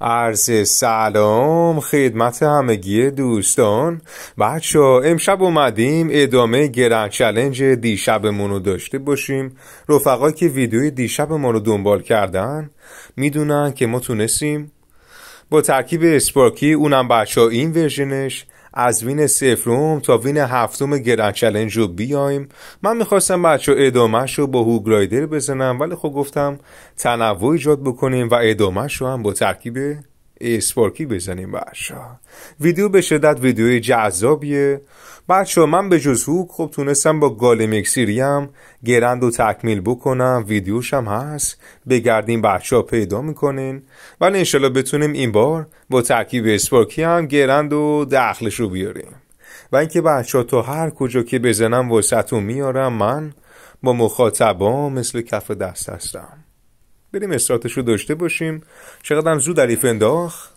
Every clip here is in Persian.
عرض سلام خدمت همگی دوستان بچه ها امشب اومدیم ادامه گرند چلنج دیشبمون رو داشته باشیم رفقا که ویدیوی دیشب ما رو دنبال کردن میدونن که ما تونستیم با ترکیب اسپارکی اونم بچه ها این ورژنش از وین سفروم تا وین هفتم گرن چلنج رو بیایم من میخواستم بچه ادامهش رو با هوگرایدر بزنم ولی خب گفتم تنوع ایجاد بکنیم و ادامهش رو هم با ترکیب اسپارکی بزنیم بچه ویدیو به شدت ویدیوی جذابیه بچه من به جز هوک خب تونستم با گال مکسیری هم گرند و تکمیل بکنم ویدیوش هست بگردیم بچه ها پیدا میکنین ولی انشالله بتونیم این بار با ترکیب اسپارکی هم گرند و دخلش رو بیاریم و اینکه بچه ها تا هر کجا که بزنم واسهتون میارم من با مخاطبا مثل کف دست هستم بریم استراتش رو داشته باشیم چقدرم زود علیف انداخ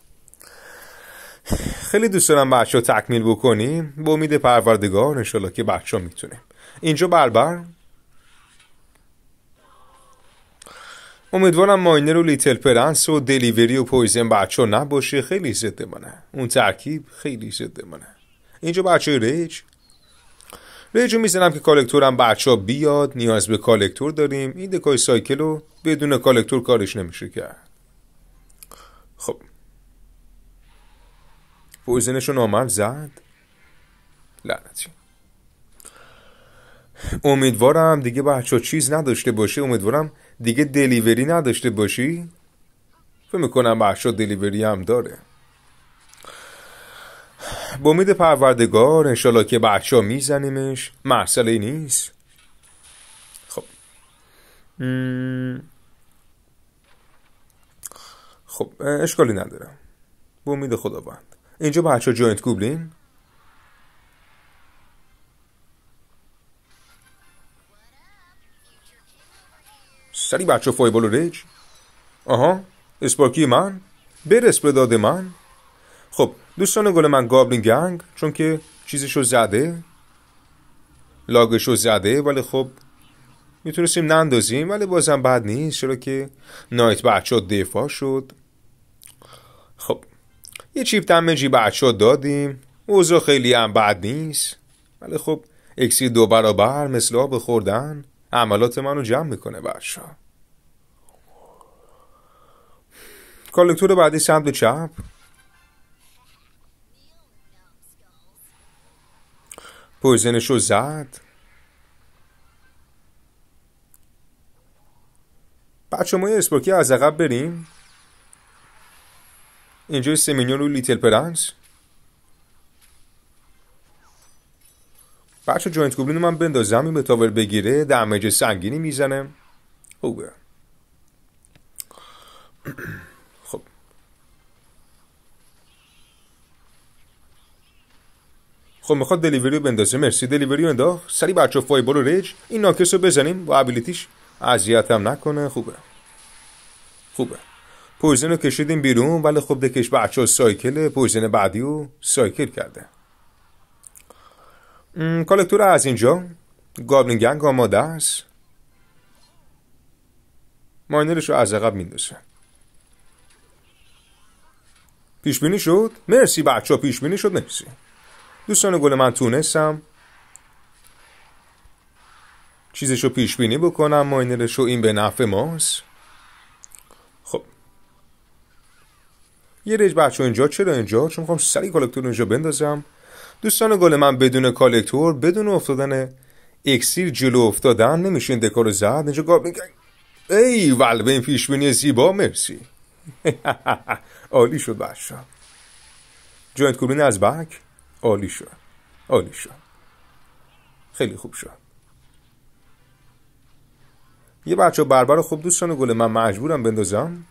خیلی دوست دارم بچه رو تکمیل بکنیم به امید پروردگار انشالله که ها میتونه اینجا بربر امیدوارم ماینر و لیتل پرنس و دلیوری و پویزن بچه ها نباشه خیلی زده منه اون ترکیب خیلی زده منه اینجا بچه ریج رجو میزنم که کالکتورم بچه بیاد نیاز به کالکتور داریم این دکای سایکل رو بدون کالکتور کارش نمیشه کرد خب پویزنش رو زد لعنتی امیدوارم دیگه بچه چیز نداشته باشه امیدوارم دیگه دلیوری نداشته باشی فکر میکنم بچه دلیوری هم داره با امید پروردگار انشالا که بچه میزنیمش مسئله نیست خب خب اشکالی ندارم به امید خداوند اینجا بچه جوینت گوبلین سری بچه فایبال و ریج آها اسپارکی من برس به داد من خب دوستان گل من گابلین گنگ چون که چیزشو زده لاگشو زده ولی خب میتونستیم نندازیم ولی بازم بد نیست چرا که نایت بچه ها دفاع شد خب یه چیپ دمجی بچه ها دادیم اوضاع خیلی هم بد نیست ولی خب اکسی دو برابر مثل آب خوردن عملات منو جمع میکنه بچه ها کالکتور بعدی سمت چپ پوزنشو زد بچه ما یه اسپاکی از عقب بریم اینجا سمینیون و لیتل پرنس بچه جوینت گوبلین من بندازم این به بگیره دمج سنگینی میزنه خوبه خب میخواد دلیوری بندازه مرسی دلیوری انداخت سری بچه فای برو رج این ناکس رو بزنیم با ابیلیتیش اذیتم نکنه خوبه خوبه پویزن رو کشیدیم بیرون ولی خب دکش بچه سایکل پویزن بعدی رو سایکل کرده کالکتوره از اینجا گابلین گنگ آماده است ماینرش رو از عقب میندازه پیش شد مرسی بچه پیش بینی شد مرسی دوستان گل من تونستم چیزش رو پیش بینی بکنم ماینرش رو این به نفع ماست خب یه رج بچه اینجا چرا اینجا چون میخوام سری کالکتور اینجا بندازم دوستان گل من بدون کالکتور بدون افتادن اکسیر جلو افتادن نمیشه این دکار رو زد اینجا گاب ای به این پیش بینی زیبا مرسی عالی شد بچه جوینت کورین از بک عالی شد عالی شد خیلی خوب شد یه بچه بربر خوب دوستان گل من مجبورم بندازم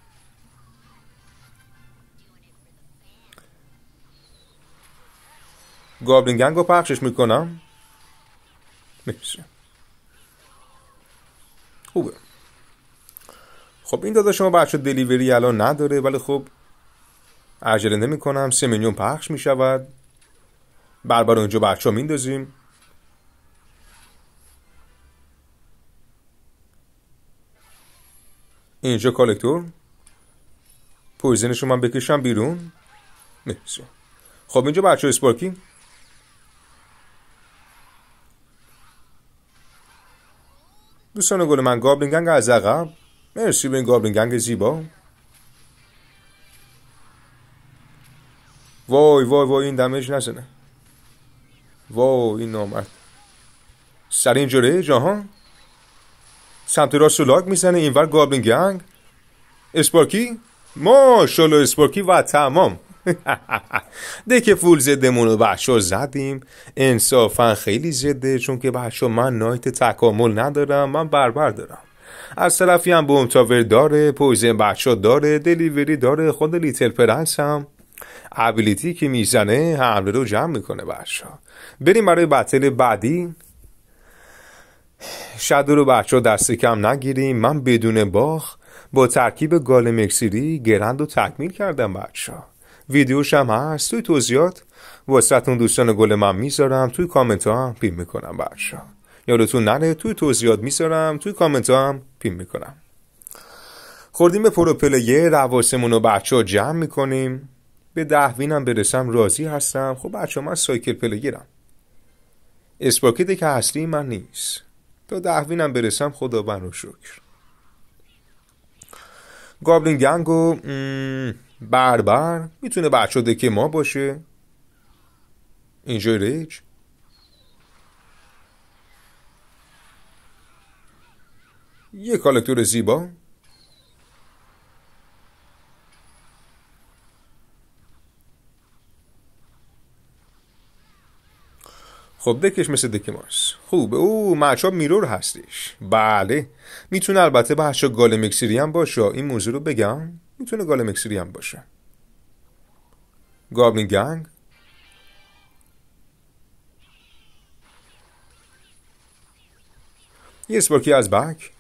گابلین گنگ رو پخشش میکنم میشه خوبه خب این داده شما بچه دلیوری الان نداره ولی خب عجله نمیکنم کنم سه میلیون پخش میشود بربر اونجا ها میندازیم اینجا کالکتور پویزنش رو من بکشم بیرون خب اینجا بچه اسپارکی دوستان گل من گابلینگنگ گنگ از عقب مرسی به این گابلین زیبا وای وای وای این دمیج نزنه این نامرد سر این جره جهان سمت راست لاک میزنه اینور گابلین گنگ اسپارکی ما شلو اسپارکی و تمام که فول زدمون رو بحشو زدیم انصافا خیلی زده چون که بحشو من نایت تکامل ندارم من بربر دارم از طرفی هم بومتاور داره پویزن بچه داره دلیوری داره خود لیتل پرنس هم ابیلیتی که میزنه حمله رو جمع میکنه بچه ها بریم برای بتل بعدی شدو رو بچه ها دست کم نگیریم من بدون باخ با ترکیب گال مکسیری گرند رو تکمیل کردم بچه ها ویدیوش هم هست توی توضیحات واسطتون دوستان گل من میذارم توی کامنت ها هم پیم میکنم بچه ها یادتون نره توی توضیحات میذارم توی کامنت ها هم پیم میکنم خوردیم به یه رواسمون رو بچه ها جمع میکنیم به دهوینم برسم راضی هستم خب بچه من سایکل پلگیرم اسپاکیده که هستی من نیست تا دهوینم برسم خدا بر رو شکر گابلین گنگ و بربر میتونه بچه که ما باشه اینجای ریج یه کالکتور زیبا خب دکش مثل دک ماست خوبه او مچاب میرور هستش بله میتونه البته هشا گال مکسیری هم باشه این موضوع رو بگم میتونه گال مکسیری هم باشه گابلین گنگ یه اسپارکی از بک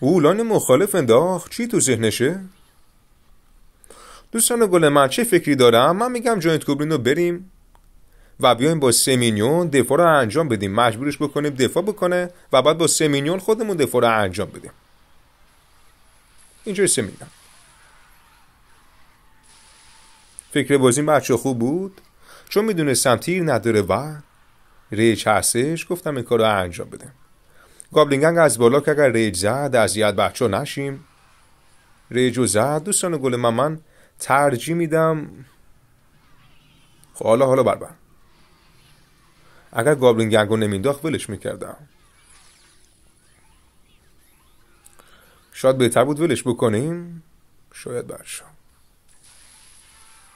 او مخالف انداخت چی تو ذهنشه؟ دوستان گل من چه فکری دارم من میگم جوینت کوبرین رو بریم و بیایم با سه میلیون دفاع رو انجام بدیم مجبورش بکنیم دفاع بکنه و بعد با سه خودمون دفاع رو انجام بدیم اینجا سمینیون فکر بازی بچه خوب بود چون میدونه تیر نداره و ریج هستش گفتم این کار رو انجام بدیم گابلینگنگ از بالا که اگر ریج زد اذیت بچه نشیم ریج و زد دوستان گل من ترجیح میدم خب حالا حالا بربر اگر گابلین گنگو نمینداخت ولش میکردم شاید بهتر بود ولش بکنیم شاید برشا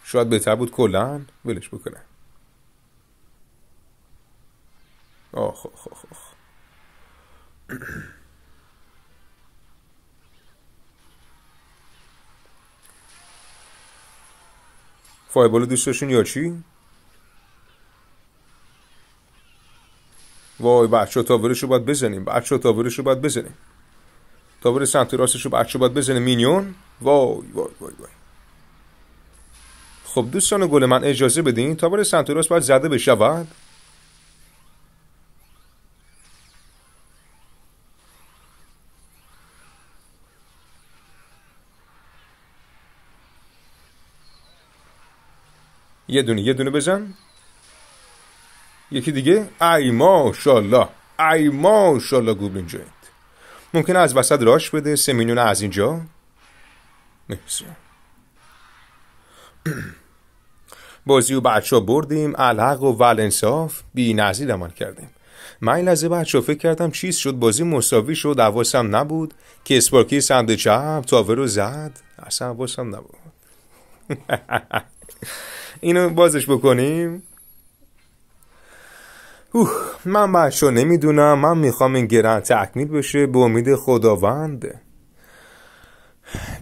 شاید بهتر بود کلا ولش بکنه آخ خب، آخ خب، خب، فایبال دوست داشتین یا چی؟ وای بچه تاورش رو باید بزنیم بچه تاورش رو باید بزنیم تاور سمت راستش رو بچه باید بزنیم مینیون وای وای وای وای خب دوستان گل من اجازه بدین تاور سمت راست باید زده بشود یه دونه یه دونه بزن یکی دیگه ای شالله ای ماشاءالله گوبلین ممکن ممکنه از وسط راش بده سه میلیون از اینجا بازی و بچه ها بردیم الحق و ولنصاف بی نظیر عمل کردیم من این لحظه بچه فکر کردم چیز شد بازی مساوی شد عواسم نبود که اسپارکی سنده چپ تاور رو زد اصلا عواسم نبود اینو بازش بکنیم اوه من بچه نمیدونم من میخوام این گرن تکمیل بشه به امید خداوند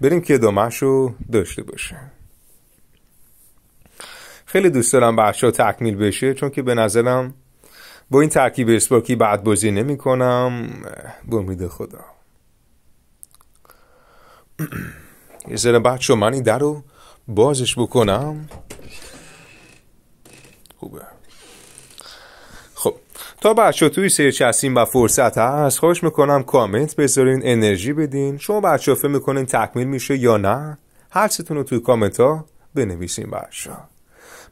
بریم که دومش رو داشته باشه خیلی دوست دارم بچه ها تکمیل بشه چون که به نظرم با این ترکیب اسپاکی بعد بازی نمی کنم به امید خدا یه ذره بچه من این در رو بازش بکنم خوبه خب تا بچه توی سرچ هستیم و فرصت هست خوش میکنم کامنت بذارین انرژی بدین شما بچه فکر میکنین تکمیل میشه یا نه هر رو توی کامنت ها بنویسین بچه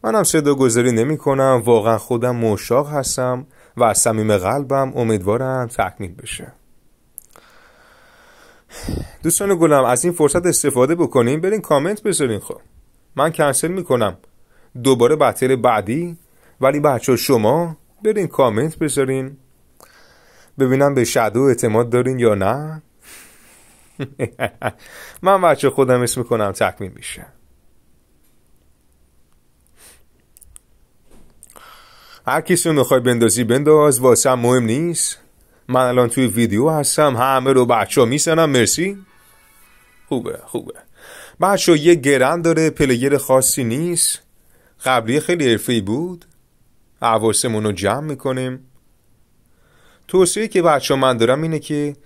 منم صدا گذاری نمی واقعا خودم مشاق هستم و از صمیم قلبم امیدوارم تکمیل بشه دوستان گلم از این فرصت استفاده بکنین برین کامنت بذارین خب من کنسل میکنم دوباره بتل بعدی ولی بچه شما برین کامنت بذارین ببینم به شدو اعتماد دارین یا نه من بچه خودم اسم کنم تکمیم میشه هر کسی رو میخوای بندازی بنداز واسه مهم نیست من الان توی ویدیو هستم همه رو بچه ها میسنم مرسی خوبه خوبه بچه یه گرند داره پلیر خاصی نیست قبلی خیلی حرفی بود عواسمون رو جمع میکنیم توصیه که بچه من دارم اینه که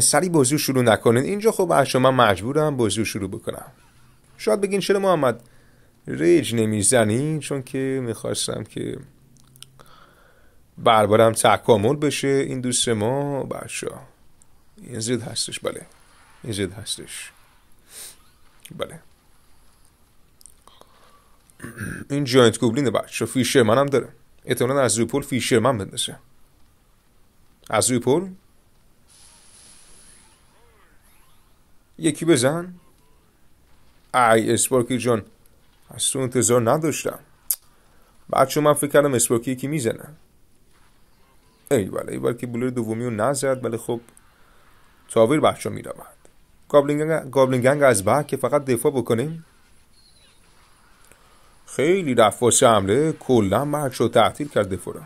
سری بازی شروع نکنین اینجا خب بچه من مجبورم بازی شروع بکنم شاید بگین چرا محمد ریج نمیزنی چون که میخواستم که بربرم تکامل بشه این دوست ما بچه این زید هستش بله این زید هستش بله این جاینت گوبلینه بچه فیشه منم داره اعتمالا از روی پول فیشه من بندسه از روی پول یکی بزن ای اسپارکی جان از تو انتظار نداشتم بچه من فکر کردم اسپارکی یکی میزنه ای بله که بولر دومی رو نزد ولی خب تاویر رو میرود گابلینگنگ, از بعد که فقط دفاع بکنیم خیلی رفت واسه حمله کلا مرش رو کرد دفاع را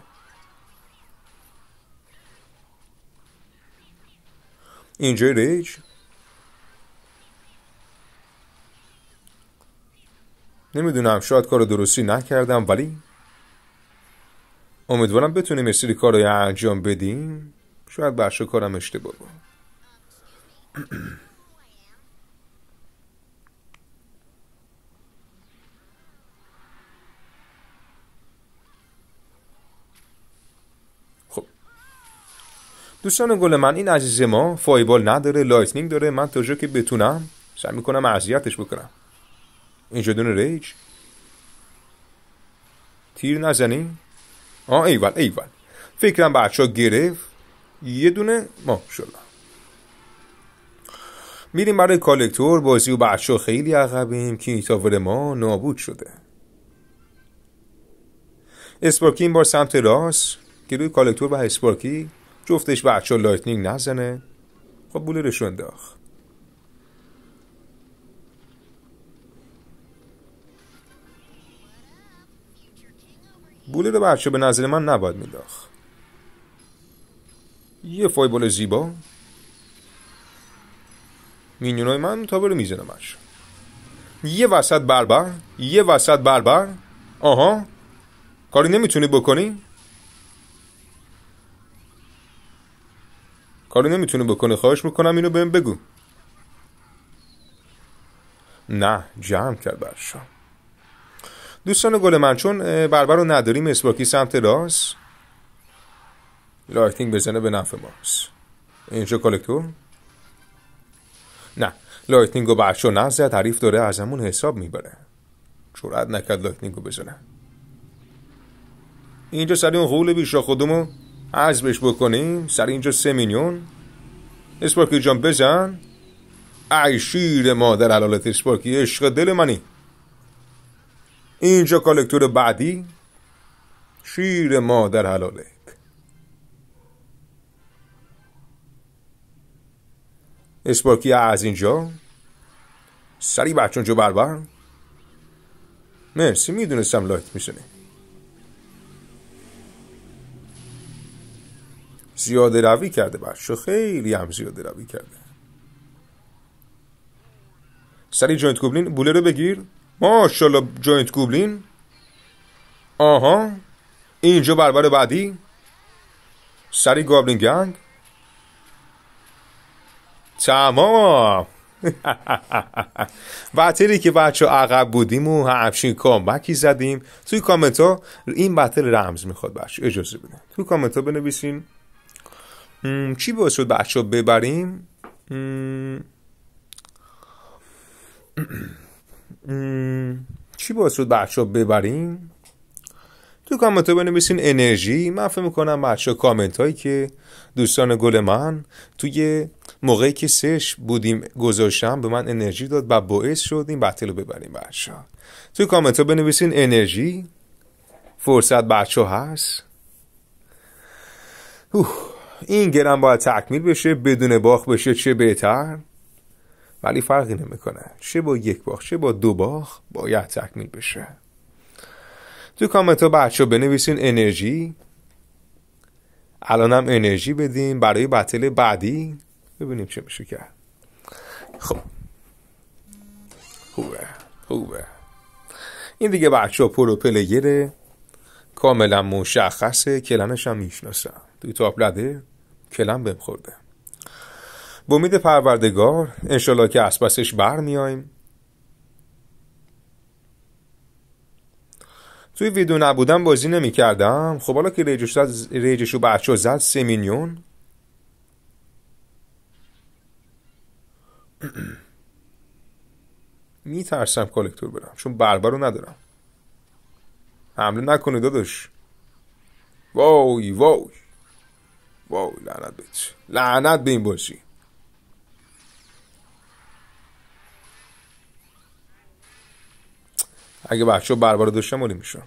ریج نمیدونم شاید کار درستی نکردم ولی امیدوارم بتونیم یه سری کار رو انجام بدیم شاید برشو کارم اشتباه بود خب دوستان گل من این عزیز ما فایبال نداره لایتنینگ داره من تا که بتونم سعی میکنم اذیتش بکنم اینجا دونه ریج تیر نزنی آه ایول ایول فکرم بچه ها گرفت یه دونه شلا میریم برای کالکتور بازی و بچه ها خیلی عقبیم کینگتاور ما نابود شده اسپارکی این بار سمت راست روی کالکتور و اسپارکی جفتش بچه لایتنینگ نزنه خب بولرشو انداخت بوله رو برچه به نظر من نباید مینداخت یه فایبال زیبا مینیونای من تا برو میزنمش یه وسط بربر یه وسط بربر آها کاری نمیتونی بکنی کاری نمیتونی بکنی خواهش میکنم اینو بهم بگو نه جمع کرد برشان دوستان گل من چون بربر رو نداریم اسباکی سمت راست لایتنینگ بزنه به نفع ماست اینجا کالکتور نه لایتنینگ رو بچه نزد حریف داره ازمون حساب میبره چورت نکرد لایتنینگ رو بزنه اینجا سری اون غول بیشا خودمو عزبش بکنیم سر اینجا سه میلیون اسپارکی جان بزن ای شیر مادر علالت اسپارکی عشق دل منی اینجا کالکتور بعدی شیر مادر حلاله اسپارکی از اینجا سری بچون جو بربر مرسی میدونستم لایت میشنی زیاده روی کرده بچه خیلی هم زیاده روی کرده سری جوینت کوبلین بوله رو بگیر ماشالله جوینت گوبلین آها اینجا بربر بعدی سری گابلین گنگ تمام بطلی که بچه عقب بودیم و همچین کامبکی زدیم توی کامنت ها این بطل رمز میخواد بچه اجازه بدید توی کامنت ها بنویسیم چی باید شد بچه ها ببریم چی باعث شد بچه ها ببریم تو کامنت ها بنویسین انرژی من فکر میکنم بچه ها کامنت هایی که دوستان گل من توی موقعی که سش بودیم گذاشتم به من انرژی داد و باعث شد این بطل رو ببریم بچه ها توی کامنت ها بنویسین انرژی فرصت بچه ها هست اوه. این گرم باید تکمیل بشه بدون باخ بشه چه بهتر ولی فرقی نمیکنه چه با یک باخ چه با دو باخ باید تکمیل بشه تو کامنت ها بچه بنویسین انرژی الان هم انرژی بدیم برای بتل بعدی ببینیم چه میشه کرد خب خوبه خوبه این دیگه بچه ها پرو پلگره کاملا مشخصه کلنش هم میشناسم توی تاپ لده کلم بهم خورده به امید پروردگار انشالله که از پسش توی ویدیو نبودم بازی نمی کردم خب حالا که ریجش ریجشو بچه زد سه میلیون میترسم کالکتور برم چون بربر رو ندارم حمله نکنه داداش وای وای وای لعنت لعنت به این بازی اگه بچه بربر داشتم مالی میشن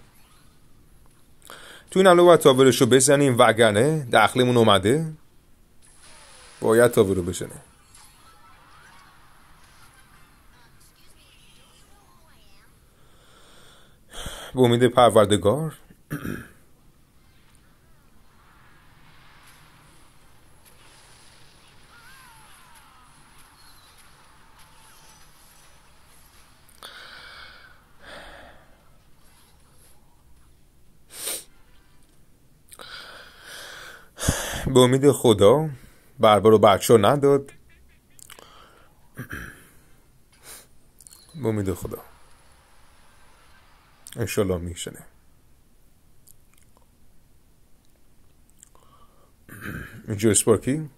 تو این حمله باید تاورش رو بزنیم وگرنه دخلمون اومده باید تاور رو بزنیم به امید پروردگار به امید خدا بربر و بچه نداد به امید خدا انشالله میشنه اینجا اسپارکی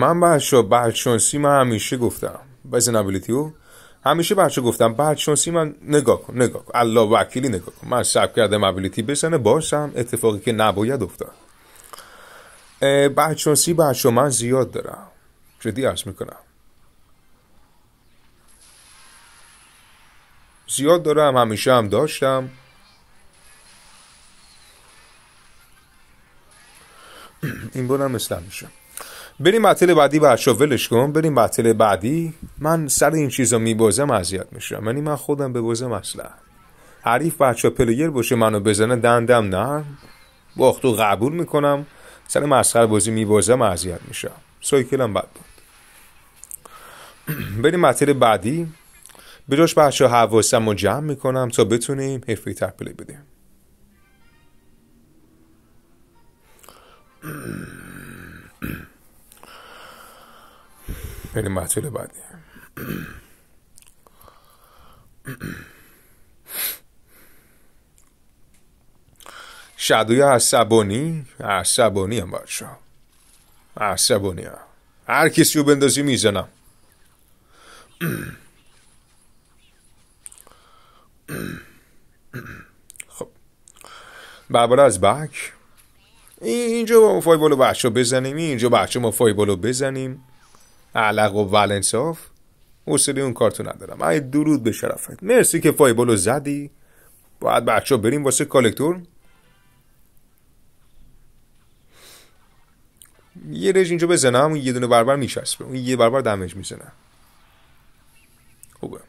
من بچه بدشانسی من همیشه گفتم بزن او همیشه بچه گفتم بدشانسی من نگاه کن نگاه کن الله وکیلی نگاه کن من شب کردم ابیلیتی بزنه باشم اتفاقی که نباید افتاد بدشانسی بچه من زیاد دارم جدی عرض میکنم زیاد دارم همیشه هم داشتم این بارم مثل میشه بریم مطلب بعدی و ولش کن بریم مطلب بعدی من سر این چیزا میبازم اذیت میشم یعنی من خودم ببازم اصلا حریف بچه پلیر باشه منو بزنه دندم نه باختو قبول میکنم سر مسخره بازی میبازم اذیت میشم سایکلم بد بود بریم مطلب بعدی بجاش بچه حواسم رو جمع میکنم تا بتونیم حرفی تر پلی بدیم بریم محصول بعدی شدوی عصبانی عصبانی هم باشه عصبانی هم. هر کسی رو بندازی میزنم خب برباره از بک اینجا با فایبالو بچه بزنیم اینجا بچه ما فایبولو بزنیم علق و ولنساف حوصله اون کارتو ندارم ای درود به شرفت مرسی که فایبالو زدی باید بچه بریم واسه کالکتور یه رژ اینجا بزنم یه دونه بربر میچسبه اون یه بربر دمج میزنه خوبه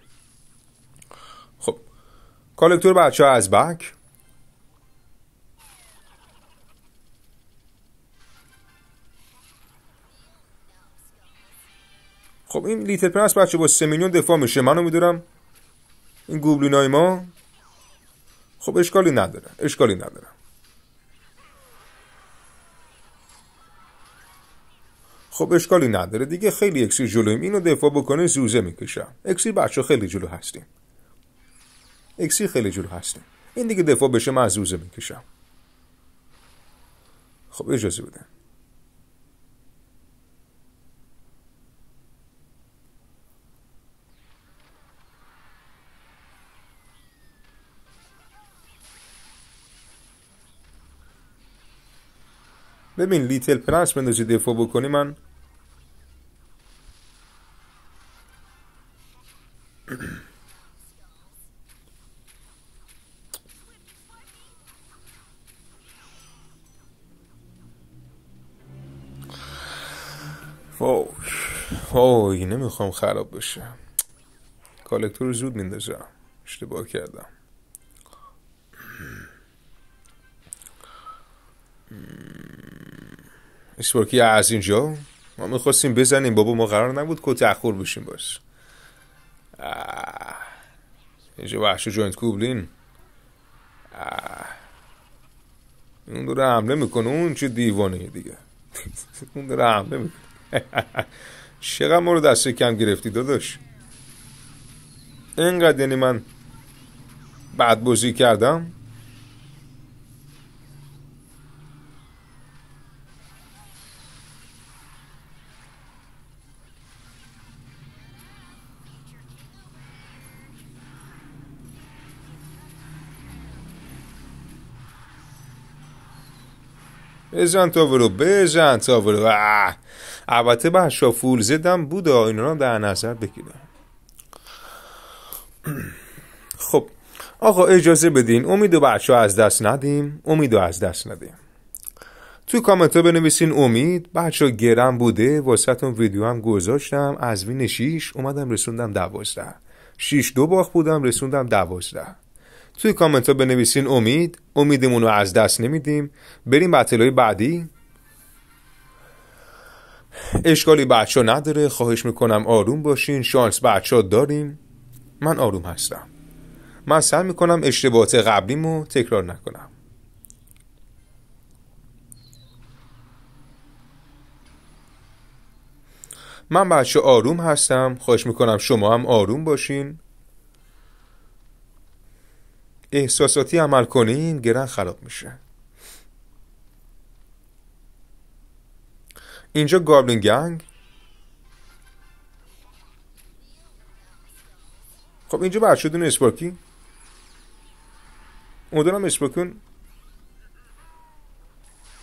خب کالکتور بچه ها از بک خب این لیتر پرنس بچه با سه میلیون دفاع میشه منو میدونم این گوبلینای ما خب اشکالی نداره اشکالی نداره خب اشکالی نداره دیگه خیلی اکسی جلویم اینو دفاع بکنه زوزه میکشم اکسی بچه خیلی جلو هستیم اکسی خیلی جلو هستیم این دیگه دفاع بشه من زوزه میکشم خب اجازه بده ببین لیتل پرنس بندازی دفاع بکنی من وای نمیخوام خراب بشه کالکتور رو زود میندازم اشتباه کردم اسپورکی از اینجا ما میخواستیم بزنیم بابا ما قرار نبود کت اخور بشیم باش اینجا وحش جوینت کوبلین اون داره حمله میکنه اون چه دیوانه دیگه اون داره حمله میکنه چقدر ما رو دست کم گرفتی داداش اینقدر یعنی من بعد بازی کردم بزن تا برو بزن تا برو البته به شافول زدم بود این رو در نظر بگیرم خب آقا اجازه بدین امید و بچه از دست ندیم امید و از دست ندیم توی کامنت بنویسین امید بچه گرم بوده واسه تون ویدیو هم گذاشتم از وین شیش اومدم رسوندم دوازده شیش دو باخ بودم رسوندم دوازده توی کامنت ها بنویسین امید امیدمون رو از دست نمیدیم بریم به بعدی اشکالی بچه ها نداره خواهش میکنم آروم باشین شانس بچه ها داریم من آروم هستم من سعی میکنم اشتباهات قبلیمو تکرار نکنم من بچه آروم هستم خواهش میکنم شما هم آروم باشین احساساتی عمل کنین گرن خراب میشه اینجا گابلین گنگ خب اینجا بعد شدون اسپاکی اون اسپاکون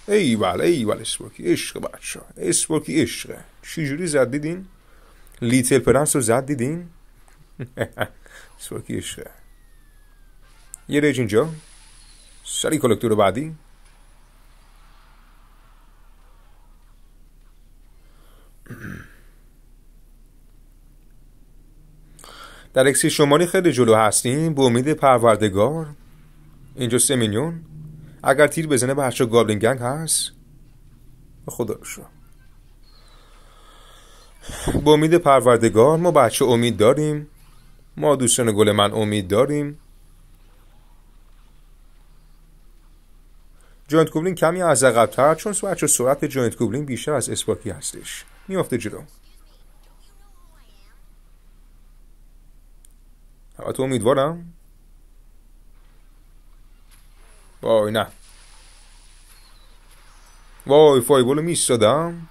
ایوال بله، ایوال بله، اسپاکی عشق بچه اسپاکی عشقه جوری زد دیدین لیتل پرنس رو زد دیدین اسپاکی عشقه یه ریج اینجا سری کلکتور بعدی در اکسی شمالی خیلی جلو هستیم به امید پروردگار اینجا سه میلیون اگر تیر بزنه به هرچه گابلین گنگ هست به خدا رو شو به امید پروردگار ما بچه امید داریم ما دوستان گل من امید داریم جوینت کوبلین کمی از تر چون و سرعت جوینت کوبلین بیشتر از اسپاکی هستش میافته جلو البته امیدوارم وای نه وای فایبولو میستادم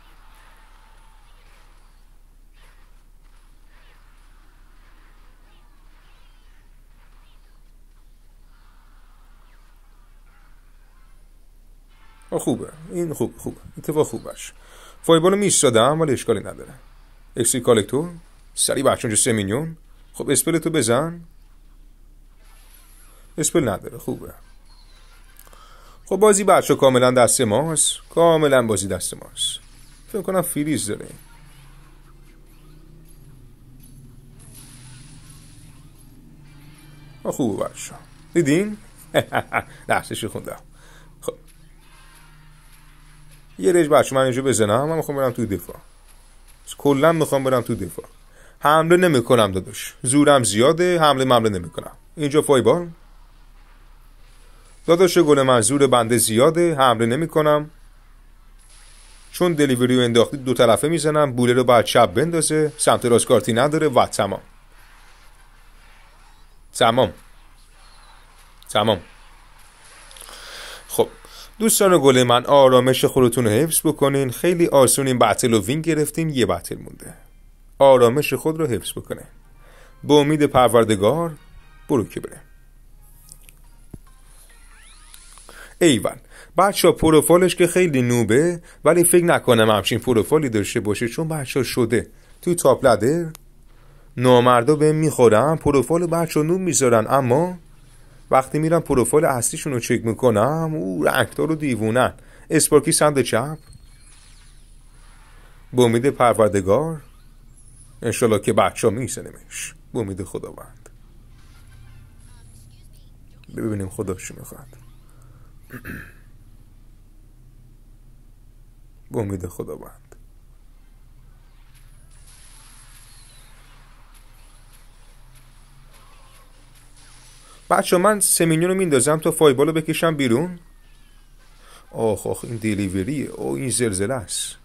خوبه این خوب خوبه اتفاق خوب فایبال رو میستادم ولی اشکالی نداره اکسی کالکتور سری بخشونج سه میلیون خب اسپل تو بزن اسپل نداره خوبه خب بازی بچه کاملا دست ماست کاملا بازی دست ماست فکر کنم فریز داره خوبه بچه دیدین؟ درسش خوندم یه رج بچه من اینجا بزنم من میخوام برم تو دفاع کلا میخوام برم تو دفاع حمله نمیکنم داداش زورم زیاده حمله ممله نمیکنم اینجا فایبال داداش گل من زور بنده زیاده حمله نمیکنم چون دلیوری و انداختی دو طرفه میزنم بوله رو بعد چپ بندازه سمت راست کارتی نداره و تمام تمام تمام دوستان گل من آرامش خودتون رو حفظ بکنین خیلی آسون این بتل و وین گرفتیم یه بتل مونده آرامش خود رو حفظ بکنه به امید پروردگار برو که بره ایوان بچه ها پروفالش که خیلی نوبه ولی فکر نکنم همچین پروفالی داشته باشه چون بچه ها شده توی تاپ لدر نامردا به میخورن پروفال بچه ها نوب میذارن اما وقتی میرم پروفایل اصلیشون رو چک میکنم او رنگدار رو دیوونن اسپارکی سند چپ به امید پروردگار انشالله که بچه ها میسنمش به امید خداوند ببینیم خدا چی میخواد به امید خداوند بچه من سه میلیون رو میندازم تا فایبال رو بکشم بیرون آخ آخ این دیلیوریه او این زلزله است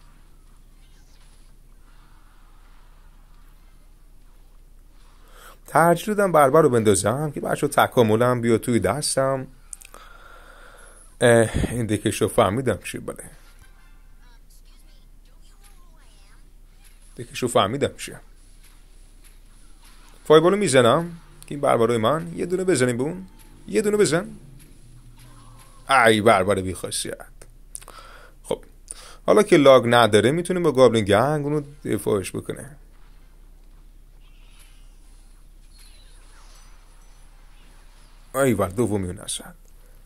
ترجیح دادم بربر رو بندازم که بچه تکاملم بیا توی دستم این دکش رو فهمیدم چی بله دکش رو فهمیدم چیه فایبال رو میزنم این بربرای من یه دونه بزنیم بون یه دونه بزن ای بربر بیخاصیت خب حالا که لاگ نداره میتونیم با گابلین گنگ اونو دفاعش بکنه ای بر دومی اون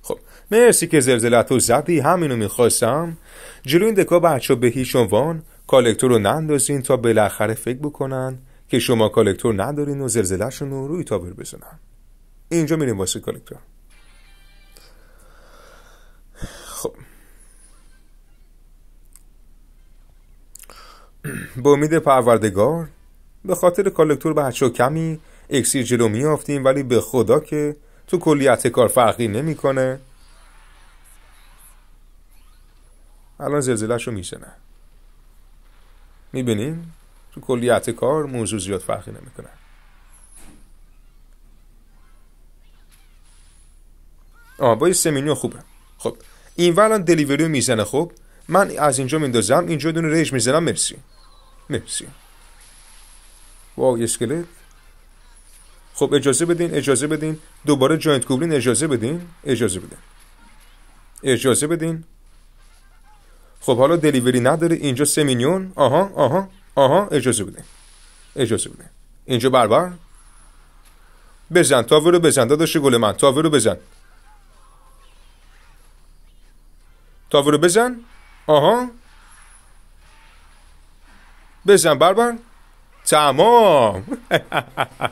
خب مرسی که زلزله تو زدی همینو میخواستم جلو این دکا بچه به هیچ عنوان کالکتور رو نندازین تا بالاخره فکر بکنن که شما کالکتور ندارین و زلزلهشون رو روی تاور بزنن اینجا میریم واسه کالکتور خب با امید پروردگار به خاطر کالکتور به کمی اکسیر جلو میافتیم ولی به خدا که تو کلیت کار فرقی نمیکنه الان زلزلهش رو میزنه میبینیم تو کلیت کار موضوع زیاد فرقی نمیکنه آه با سمینیو خوبه خب این الان دلیوریو میزنه خب من از اینجا میندازم اینجا دونه ریش میزنم مرسی مرسی واو اسکلت خب اجازه بدین اجازه بدین دوباره جاینت کوبلین اجازه بدین اجازه بدین اجازه بدین خب حالا دلیوری نداره اینجا سه میلیون آها آها آها اجازه بده اجازه بده اینجا بربر بزن تاوه رو بزن داداش گل من تاوه رو بزن تاوه رو بزن آها بزن بربر تمام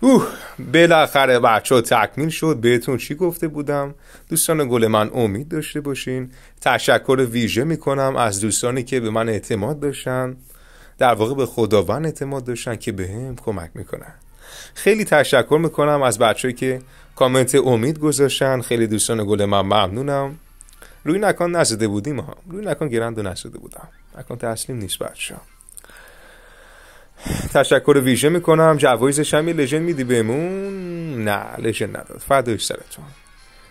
اوه بالاخره بچه تکمیل شد بهتون چی گفته بودم دوستان گل من امید داشته باشین تشکر ویژه میکنم از دوستانی که به من اعتماد داشتن در واقع به خداوند اعتماد داشتن که به هم کمک میکنن خیلی تشکر میکنم از بچه که کامنت امید گذاشتن خیلی دوستان گل من ممنونم روی نکان نزده بودیم ها روی نکان گرند و نزده بودم نکان تسلیم نیست بچه تشکر ویژه میکنم جوایزش هم یه لژند میدی بهمون نه لژند نداد فدای سرتون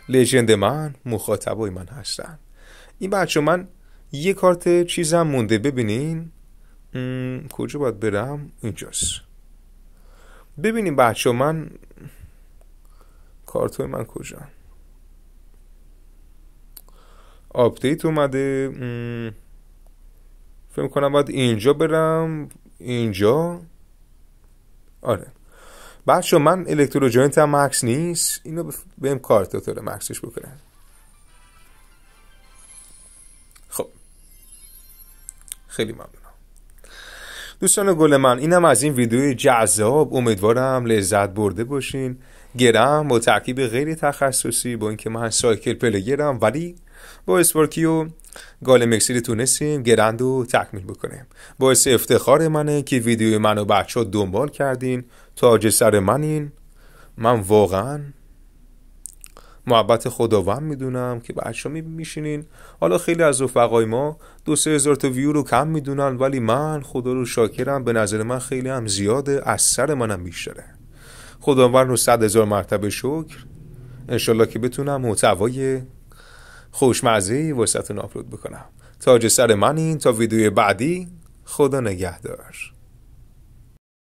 لژند من مخاطبای من هستن این بچه من یه کارت چیزم مونده ببینین کجا باید برم اینجاست ببینین بچه من کارتوی من کجا آپدیت اومده م... فکر کنم باید اینجا برم اینجا آره شما من الکترو جاینت هم مکس نیست اینو بهم داره مکسش بکنن خب خیلی ممنونم دوستان گل من اینم از این ویدیو جذاب امیدوارم لذت برده باشین گرم با ترکیب غیر تخصصی با اینکه من سایکل پلگرم ولی با اسپارکیو گال مکسیری تونستیم گرند و تکمیل بکنیم باعث افتخار منه که ویدیو منو بچه ها دنبال کردین تاج سر منین من واقعا محبت خداوند میدونم که بچه ها میشینین حالا خیلی از رفقای ما دو سه هزار تا ویو رو کم میدونن ولی من خدا رو شاکرم به نظر من خیلی هم زیاده از سر منم بیشتره خداوند رو صد هزار مرتبه شکر انشالله که بتونم محتوای خوشمزه وسط ناپلود بکنم تاج سر من این تا ویدیوی بعدی خدا نگهدار